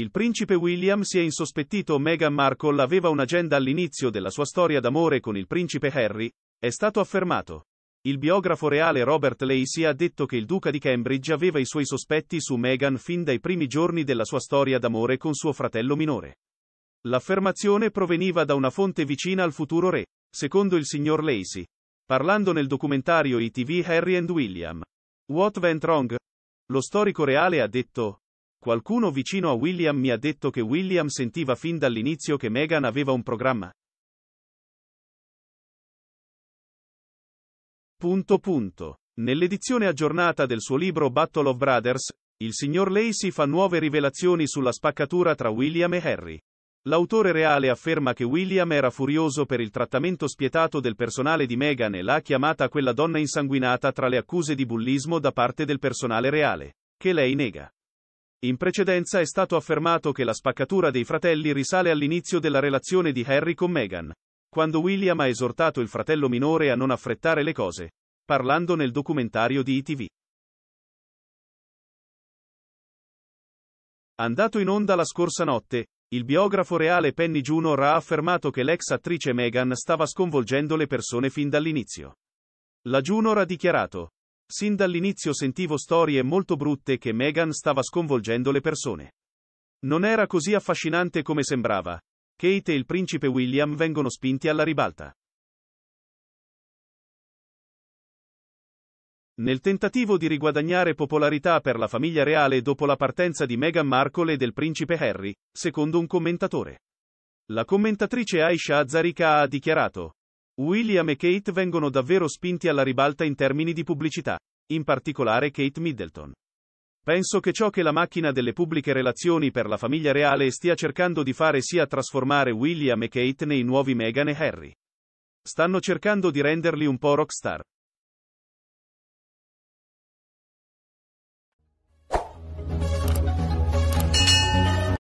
Il principe William si è insospettito Meghan Markle aveva un'agenda all'inizio della sua storia d'amore con il principe Harry, è stato affermato. Il biografo reale Robert Lacey ha detto che il duca di Cambridge aveva i suoi sospetti su Meghan fin dai primi giorni della sua storia d'amore con suo fratello minore. L'affermazione proveniva da una fonte vicina al futuro re, secondo il signor Lacey. Parlando nel documentario ITV Harry and William. What went wrong? Lo storico reale ha detto, Qualcuno vicino a William mi ha detto che William sentiva fin dall'inizio che Meghan aveva un programma. Punto punto. Nell'edizione aggiornata del suo libro Battle of Brothers, il signor Lacey fa nuove rivelazioni sulla spaccatura tra William e Harry. L'autore reale afferma che William era furioso per il trattamento spietato del personale di Meghan e l'ha chiamata quella donna insanguinata tra le accuse di bullismo da parte del personale reale, che lei nega. In precedenza è stato affermato che la spaccatura dei fratelli risale all'inizio della relazione di Harry con Meghan, quando William ha esortato il fratello minore a non affrettare le cose, parlando nel documentario di ITV. Andato in onda la scorsa notte, il biografo reale Penny Junor ha affermato che l'ex attrice Meghan stava sconvolgendo le persone fin dall'inizio. La Junor ha dichiarato, Sin dall'inizio sentivo storie molto brutte che Meghan stava sconvolgendo le persone. Non era così affascinante come sembrava. Kate e il principe William vengono spinti alla ribalta. Nel tentativo di riguadagnare popolarità per la famiglia reale dopo la partenza di Meghan Markle e del principe Harry, secondo un commentatore. La commentatrice Aisha Azarika ha dichiarato, William e Kate vengono davvero spinti alla ribalta in termini di pubblicità, in particolare Kate Middleton. Penso che ciò che la macchina delle pubbliche relazioni per la famiglia reale stia cercando di fare sia trasformare William e Kate nei nuovi Meghan e Harry. Stanno cercando di renderli un po' rockstar.